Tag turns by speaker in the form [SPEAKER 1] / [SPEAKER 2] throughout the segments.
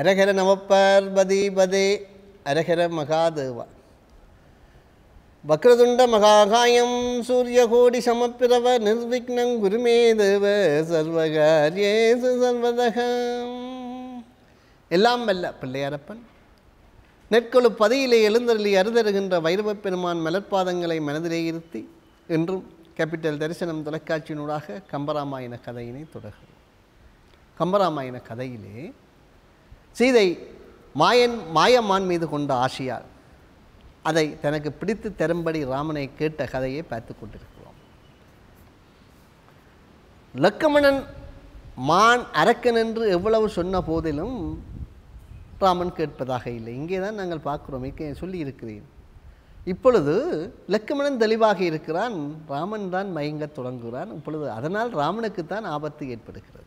[SPEAKER 1] அரகர பதே அரகர மகாதேவா வக்ரதுண்ட மகாகாயம் சூரியகோடி சமப்பிரவ நிர்விக்னம் குருமே தேவ சர்வகாரியேசு சர்வதகம் எல்லாம் வல்ல பிள்ளையாரப்பன் நெற்கொழு பதியிலே எழுந்தருளி அருதருகின்ற வைரவப் பெருமான் மலர்பாதங்களை மனதிலே இருத்தி என்றும் கேபிட்டல் தரிசனம் தொலைக்காட்சியினூடாக கம்பராமாயண கதையினை தொடர்கிறோம் கம்பராமாயண கதையிலே சீதை மாயன் மாயம்மான் மீது கொண்ட ஆசையால் அதை தனக்கு பிடித்து தரும்படி ராமனை கேட்ட கதையை பார்த்து கொண்டிருக்கிறோம் லக்கமணன் மான் அரக்கன் என்று எவ்வளவு சொன்ன போதிலும் ராமன் கேட்பதாக இல்லை இங்கே தான் நாங்கள் பார்க்குறோம் சொல்லி இருக்கிறேன் இப்பொழுது லக்குமணன் தெளிவாக இருக்கிறான் ராமன் தான் மயங்கத் தொடங்குகிறான் இப்பொழுது அதனால் ராமனுக்கு தான் ஆபத்து ஏற்படுகிறது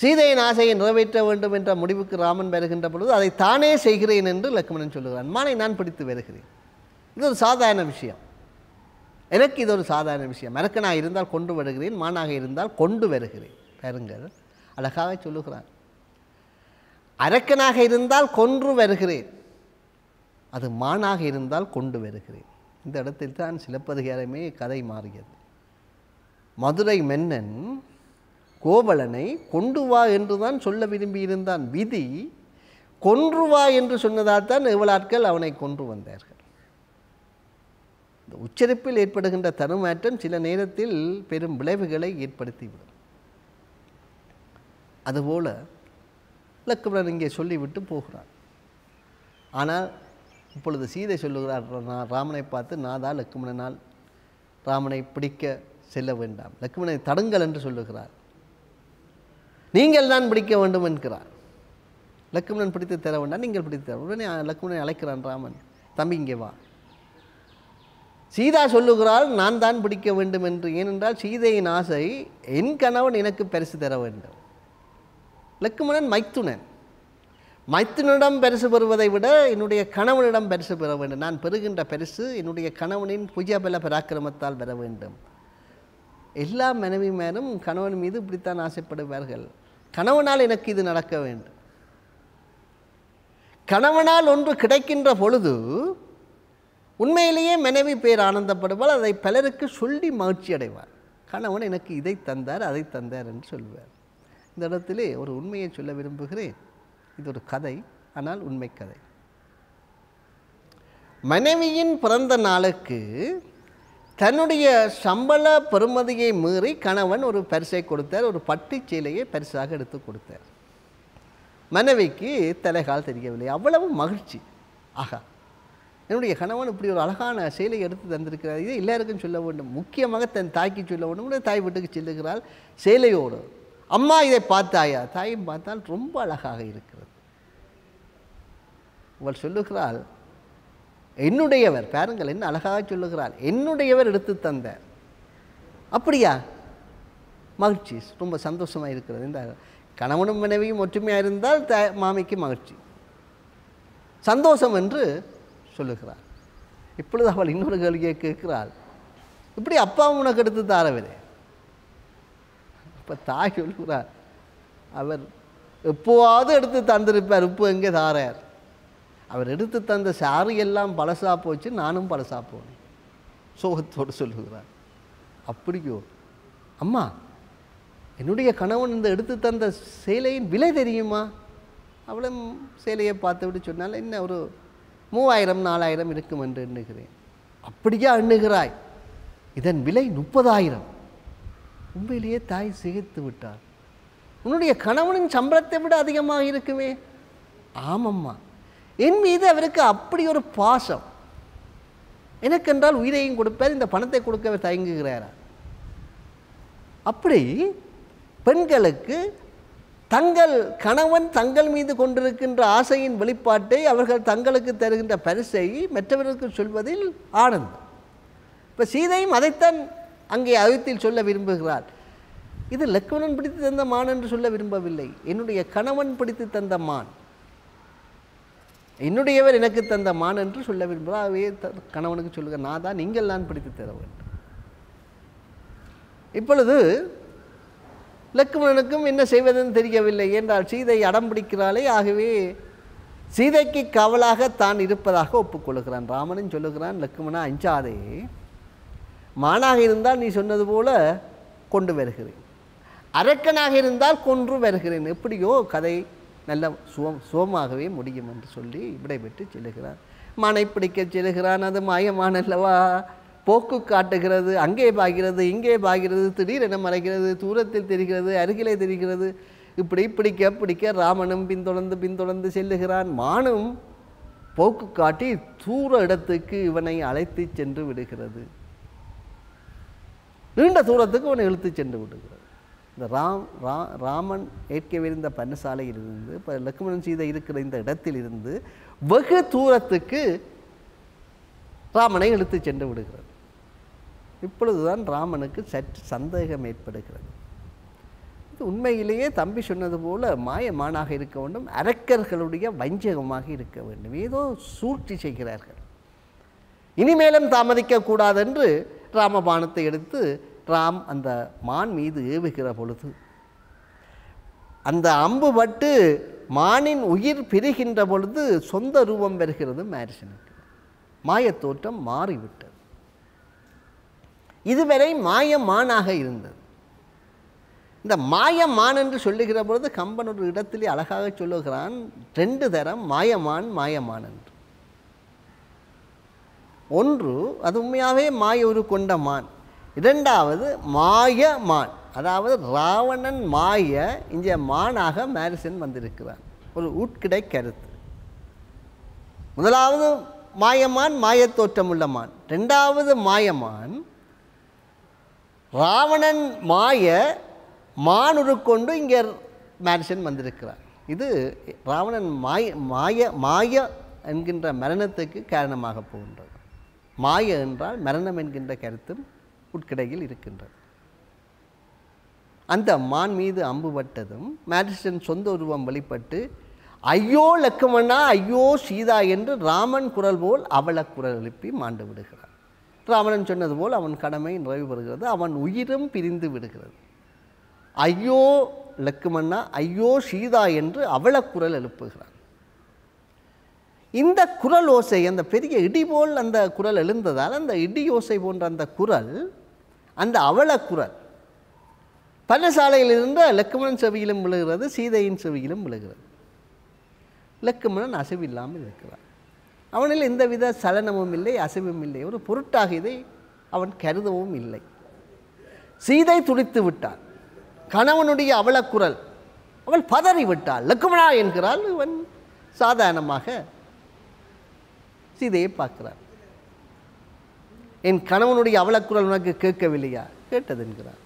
[SPEAKER 1] சீதையின் ஆசையை நிறைவேற்ற வேண்டும் என்ற முடிவுக்கு ராமன் வருகின்ற பொழுது அதை தானே செய்கிறேன் என்று லக்ஷ்மணன் சொல்லுகிறான் மானை நான் பிடித்து வருகிறேன் இது ஒரு சாதாரண விஷயம் எனக்கு இது ஒரு சாதாரண விஷயம் மரக்கனாக இருந்தால் கொண்டு வருகிறேன் மானாக இருந்தால் கொண்டு வருகிறேன் பெருங்கள் அழகாக சொல்லுகிறான் அரக்கனாக இருந்தால் கொன்று வருகிறேன் அது மானாக இருந்தால் கொண்டு வருகிறேன் இந்த இடத்தில் தான் சிலப்பதிகாரமே கதை மாறியது மதுரை மன்னன் கோவலனை கொண்டு வா என்று தான் சொல்ல விரும்பியிருந்தான் விதி கொன்று வா என்று சொன்னதால் தான் இவளாட்கள் அவனை கொன்று வந்தார்கள் இந்த உச்சரிப்பில் ஏற்படுகின்ற தருமாற்றம் சில நேரத்தில் பெரும் விளைவுகளை ஏற்படுத்திவிடும் அதுபோல் இலக்குவரன் இங்கே சொல்லிவிட்டு போகிறான் ஆனால் இப்பொழுது சீதை சொல்லுகிறார் நான் ராமனை பார்த்து நாதா லக்குமணனால் ராமனை பிடிக்க செல்ல வேண்டாம் லக்குமணனை தடுங்கள் என்று சொல்லுகிறார் நீங்கள் தான் பிடிக்க வேண்டும் என்கிறார் லக்குமணன் பிடித்து தர வேண்டாம் நீங்கள் பிடித்து தர உடனே லக்குமணன் அழைக்கிறான் ராமன் தம்பி இங்கே வா சீதா சொல்லுகிறாள் நான் தான் பிடிக்க வேண்டும் என்று ஏனென்றால் சீதையின் ஆசை என் கணவன் எனக்கு பரிசு தர வேண்டும் லக்குமணன் மைத்துனன் மைத்துனிடம் பரிசு பெறுவதை விட என்னுடைய கணவனிடம் பரிசு பெற வேண்டும் நான் பெறுகின்ற பரிசு என்னுடைய கணவனின் புஜபல பராக்கிரமத்தால் பெற வேண்டும் எல்லா மேலும் கணவன் மீது இப்படித்தான் ஆசைப்படுவார்கள் கணவனால் எனக்கு இது நடக்க வேண்டும் கணவனால் ஒன்று கிடைக்கின்ற பொழுது உண்மையிலேயே மனைவி பேர் ஆனந்தப்படுவாள் அதை பலருக்கு சொல்லி மகிழ்ச்சி அடைவார் கணவன் எனக்கு இதை தந்தார் அதை தந்தார் என்று சொல்வார் இந்த இடத்திலே ஒரு உண்மையை சொல்ல விரும்புகிறேன் இது ஒரு கதை ஆனால் உண்மை கதை மனைவியின் பிறந்த நாளுக்கு தன்னுடைய சம்பள பெருமதியை மீறி கணவன் ஒரு பரிசை கொடுத்தார் ஒரு பட்டு சீலையை பரிசாக எடுத்து கொடுத்தார் மனைவிக்கு தலைகால் தெரியவில்லை அவ்வளவு மகிழ்ச்சி ஆகா என்னுடைய கணவன் இப்படி ஒரு அழகான சீலை எடுத்து தந்திருக்கிறார் இது எல்லாருக்கும் சொல்ல வேண்டும் முக்கியமாக தன் தாய்க்கு சொல்ல வேண்டும் தாய் வீட்டுக்கு செல்லுகிறாள் சேலையோடு அம்மா இதை பார்த்தாயா தாயும் பார்த்தால் ரொம்ப அழகாக இருக்கிறது அவள் சொல்லுகிறாள் என்னுடையவர் பாருங்கள் என்ன அழகாக சொல்லுகிறார் என்னுடையவர் எடுத்து தந்த அப்படியா மகிழ்ச்சி ரொம்ப சந்தோஷமாக இருக்கிறது இந்த கணவனும் மனைவியும் ஒற்றுமையாக இருந்தால் த மாமிக்கு மகிழ்ச்சி சந்தோஷம் என்று சொல்லுகிறார் இப்பொழுது அவள் இன்னொரு கேள்வியை கேட்கிறாள் இப்படி அப்பா உனக்கு எடுத்து தாரவில்லை அப்போ தாய் சொல்கிறார் அவர் எப்போவாவது எடுத்து தந்திருப்பார் உப்பு எங்கே தாரார் அவர் எடுத்து தந்த சாறு எல்லாம் பழசாக போச்சு நானும் பழசாக போனேன் சோகத்தோடு சொல்லுகிறார் அப்படியோ அம்மா என்னுடைய கணவன் இந்த எடுத்து தந்த சேலையின் விலை தெரியுமா அவளும் சேலையை பார்த்து விட்டு சொன்னால் என்ன ஒரு மூவாயிரம் நாலாயிரம் இருக்கும் என்று எண்ணுகிறேன் அப்படியா எண்ணுகிறாய் இதன் விலை முப்பதாயிரம் உண்மையிலேயே தாய் சிகித்து விட்டார் உன்னுடைய கணவனின் சம்பளத்தை விட அதிகமாக இருக்குமே ஆமம்மா என் மீது அவருக்கு அப்படி ஒரு பாசம் எனக்கென்றால் உயிரையும் கொடுப்பார் இந்த பணத்தை கொடுக்க தயங்குகிறாரா அப்படி பெண்களுக்கு தங்கள் கணவன் தங்கள் மீது கொண்டிருக்கின்ற ஆசையின் வெளிப்பாட்டை அவர்கள் தங்களுக்கு தருகின்ற பரிசை மற்றவர்களுக்கு சொல்வதில் ஆனந்தம் இப்போ சீதையும் அதைத்தான் அங்கே அகத்தில் சொல்ல விரும்புகிறார் இது லக்மணன் பிடித்து தந்த மான் என்று சொல்ல விரும்பவில்லை என்னுடைய கணவன் பிடித்து தந்த மான் என்னுடையவர் எனக்கு தந்த மான் என்று சொல்ல விரும்புகிறாவே கணவனுக்கு சொல்லுங்க நான் தான் நீங்கள் நான் பிடித்து தர வேண்டும் இப்பொழுது லக்குமணனுக்கும் என்ன செய்வதுன்னு தெரியவில்லை என்றால் சீதை அடம் பிடிக்கிறாளே ஆகவே சீதைக்கு கவலாக தான் இருப்பதாக ஒப்புக்கொள்கிறான் ராமனும் சொல்லுகிறான் லக்ஷ்மணா அஞ்சாதே மானாக இருந்தால் நீ சொன்னது போல கொண்டு வருகிறேன் அரக்கனாக இருந்தால் கொன்று வருகிறேன் எப்படியோ கதை நல்ல சுவம் சுவமாகவே முடியும் என்று சொல்லி விடைபெற்று செல்லுகிறான் மனை பிடிக்க செல்லுகிறான் அது மாயமானல்லவா போக்கு காட்டுகிறது அங்கே பாய்கிறது இங்கே பாய்கிறது திடீரென மறைகிறது தூரத்தில் தெரிகிறது அருகிலே தெரிகிறது இப்படி பிடிக்க பிடிக்க ராமனும் பின்தொடர்ந்து பின்தொடர்ந்து செல்லுகிறான் மானும் போக்கு காட்டி தூர இடத்துக்கு இவனை அழைத்து சென்று விடுகிறது நீண்ட தூரத்துக்கு இவனை இழுத்து சென்று விடுகிறது இந்த ராம் ரா ராமன் ஏற்கவிருந்த பன்னசாலையில் இருந்து இப்போ லக்ஷ்மணன் சீதை இருக்கிற இந்த இடத்தில் இருந்து வெகு தூரத்துக்கு ராமனை இழுத்து சென்று விடுகிறது இப்பொழுதுதான் ராமனுக்கு சற்று சந்தேகம் ஏற்படுகிறது இது உண்மையிலேயே தம்பி சொன்னது போல மாயமானாக இருக்க வேண்டும் அரக்கர்களுடைய வஞ்சகமாக இருக்க வேண்டும் ஏதோ சூழ்ச்சி செய்கிறார்கள் இனிமேலும் தாமதிக்கக்கூடாது என்று ராமபானத்தை எடுத்து ட்ராம் அந்த மான் மீது ஏவுகிற பொழுது அந்த அம்பு பட்டு மானின் உயிர் பிரிகின்ற பொழுது சொந்த ரூபம் பெறுகிறது மேரிசனுக்கு மாயத்தோற்றம் மாறிவிட்டது இதுவரை மானாக இருந்தது இந்த மாயமான் என்று சொல்லுகிற பொழுது கம்பன் ஒரு இடத்திலே அழகாக சொல்லுகிறான் ரெண்டு தரம் மாயமான் மாயமான் என்று ஒன்று அது உண்மையாகவே மாய ஒரு கொண்ட மான் இரண்டாவது மாய மான் அதாவது ராவணன் மாய இங்கே மானாக மேரிசன் வந்திருக்கிறான் ஒரு உட்கிடை கருத்து முதலாவது மாயமான் உள்ள மான் ரெண்டாவது மாயமான் ராவணன் மாய மானுரு கொண்டு இங்கே மேரிசன் வந்திருக்கிறார் இது ராவணன் மாய மாய மாய என்கின்ற மரணத்துக்கு காரணமாக போகின்றது மாய என்றால் மரணம் என்கின்ற கருத்தும் உட்கடையில் இருக்கின்றது அந்த மான் மீது அம்பு பட்டதும் மேடிசன் சொந்த உருவம் வெளிப்பட்டு ஐயோ லக்குமணா ஐயோ சீதா என்று ராமன் குரல் போல் அவள குரல் எழுப்பி மாண்டு விடுகிறான் ராவணன் சொன்னது போல் அவன் கடமை நிறைவு பெறுகிறது அவன் உயிரும் பிரிந்து விடுகிறது ஐயோ லக்குமண்ணா ஐயோ சீதா என்று அவள குரல் எழுப்புகிறான் இந்த குரல் ஓசை அந்த பெரிய இடி போல் அந்த குரல் எழுந்ததால் அந்த இடி ஓசை போன்ற அந்த குரல் அந்த அவலக்குரல் பன்னசாலையிலிருந்து லக்குமணன் செவியிலும் விழுகிறது சீதையின் செவியிலும் விழுகிறது லக்குமணன் அசைவில்லாமல் இருக்கிறான் அவனில் எந்தவித சலனமும் இல்லை அசைவும் இல்லை ஒரு பொருட்டாக இதை அவன் கருதவும் இல்லை சீதை துடித்து விட்டான் கணவனுடைய அவலக்குரல் அவள் பதறி விட்டாள் லக்குமணா என்கிறாள் இவன் சாதாரணமாக சீதையை பார்க்கிறான் என் கணவனுடைய அவலக்குரல் உனக்கு கேட்கவில்லையா கேட்டது என்கிறார்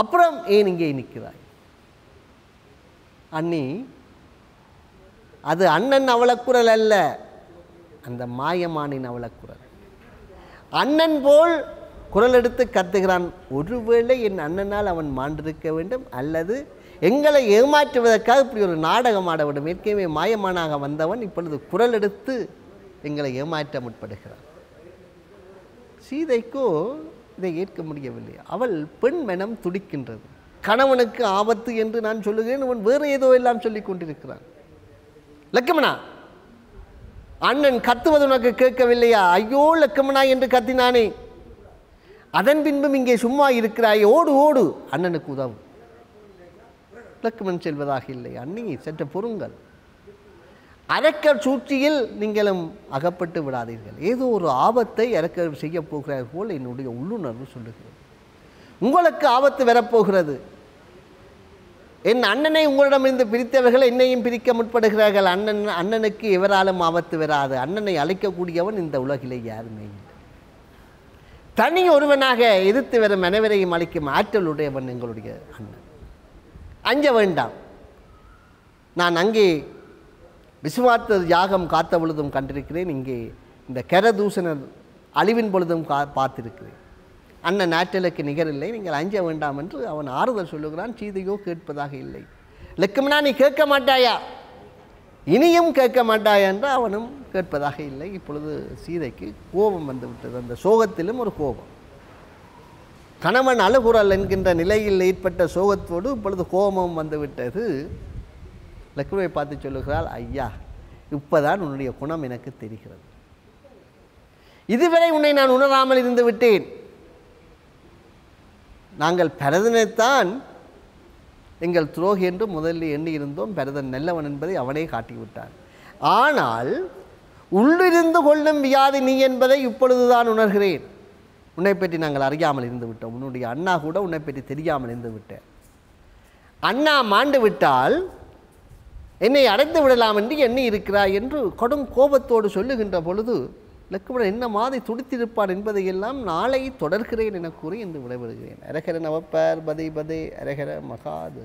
[SPEAKER 1] அப்புறம் ஏன் இங்கே நிற்கிறாய் அண்ணி அது அண்ணன் அவலக்குரல் அல்ல அந்த மாயமானின் அவலக்குரல் அண்ணன் போல் குரல் எடுத்து கத்துகிறான் ஒருவேளை என் அண்ணனால் அவன் மாண்டிருக்க வேண்டும் அல்லது எங்களை ஏமாற்றுவதற்காக இப்படி ஒரு நாடகம் ஆட வேண்டும் ஏற்கனவே மாயமானாக வந்தவன் இப்பொழுது குரல் எடுத்து எங்களை ஏமாற்ற முற்படுகிறான் சீதைக்கோ இதை ஏற்க முடியவில்லை அவள் பெண் மனம் துடிக்கின்றது கணவனுக்கு ஆபத்து என்று நான் சொல்லுகிறேன் அவன் வேறு ஏதோ எல்லாம் சொல்லி கொண்டிருக்கிறான் லக்கமணா அண்ணன் கத்துவது உனக்கு கேட்கவில்லையா ஐயோ லக்கமணா என்று கத்தினானே அதன் பின்பும் இங்கே சும்மா இருக்கிறாய் ஓடு ஓடு அண்ணனுக்கு உதவும் லக்குமன் செல்வதாக இல்லை அண்ணி சற்று பொறுங்கள் அரக்கர் சூழ்ச்சியில் நீங்களும் அகப்பட்டு விடாதீர்கள் ஏதோ ஒரு ஆபத்தை அரக்கர் செய்ய போகிறார் போல் என்னுடைய உள்ளுணர்வு சொல்லுகிறது உங்களுக்கு ஆபத்து வரப்போகிறது என் அண்ணனை உங்களிடமிருந்து பிரித்தவர்கள் என்னையும் பிரிக்க முற்படுகிறார்கள் அண்ணன் அண்ணனுக்கு எவராலும் ஆபத்து வராது அண்ணனை அழைக்கக்கூடியவன் இந்த உலகிலே யாருமே இல்லை தனி ஒருவனாக எதிர்த்து வரும் அனைவரையும் அழைக்கும் ஆற்றலுடையவன் எங்களுடைய அண்ணன் அஞ்ச வேண்டாம் நான் அங்கே விசுவார்த்த யாகம் காத்த பொழுதும் கண்டிருக்கிறேன் இங்கே இந்த கரதூசணர் அழிவின் பொழுதும் கா பார்த்திருக்கிறேன் அண்ணன் நாற்றலுக்கு நிகரில்லை நீங்கள் அஞ்ச வேண்டாம் என்று அவன் ஆறுதல் சொல்லுகிறான் சீதையோ கேட்பதாக இல்லை லெக்கம்னா நீ கேட்க மாட்டாயா இனியும் கேட்க மாட்டாயா என்று அவனும் கேட்பதாக இல்லை இப்பொழுது சீதைக்கு கோபம் வந்துவிட்டது அந்த சோகத்திலும் ஒரு கோபம் கணவன் அழுகுறல் என்கின்ற நிலையில் ஏற்பட்ட சோகத்தோடு இப்பொழுது கோபம் வந்துவிட்டது லக்ஷ்மியை பார்த்து சொல்லுகிறாள் ஐயா இப்போதான் உன்னுடைய குணம் எனக்கு தெரிகிறது இதுவரை உன்னை நான் உணராமல் இருந்து விட்டேன் நாங்கள் பரதனைத்தான் எங்கள் துரோகி என்று முதலில் எண்ணி இருந்தோம் பரதன் நல்லவன் என்பதை அவனே காட்டிவிட்டான் ஆனால் உள்ளிருந்து கொள்ளும் வியாதி நீ என்பதை இப்பொழுதுதான் உணர்கிறேன் உன்னை பற்றி நாங்கள் அறியாமல் இருந்து விட்டோம் உன்னுடைய அண்ணா கூட உன்னை பற்றி தெரியாமல் இருந்து விட்டேன் அண்ணா மாண்டு விட்டால் என்னை அடைந்து விடலாம் என்று எண்ணி இருக்கிறாய் என்று கடும் கோபத்தோடு சொல்லுகின்ற பொழுது லக்குமணன் என்ன மாதிரி துடித்திருப்பார் என்பதையெல்லாம் நாளை தொடர்கிறேன் என கூறி இன்று விடைபெறுகிறேன் அரகர நவப்பர் பதை பதே அரகர மகாது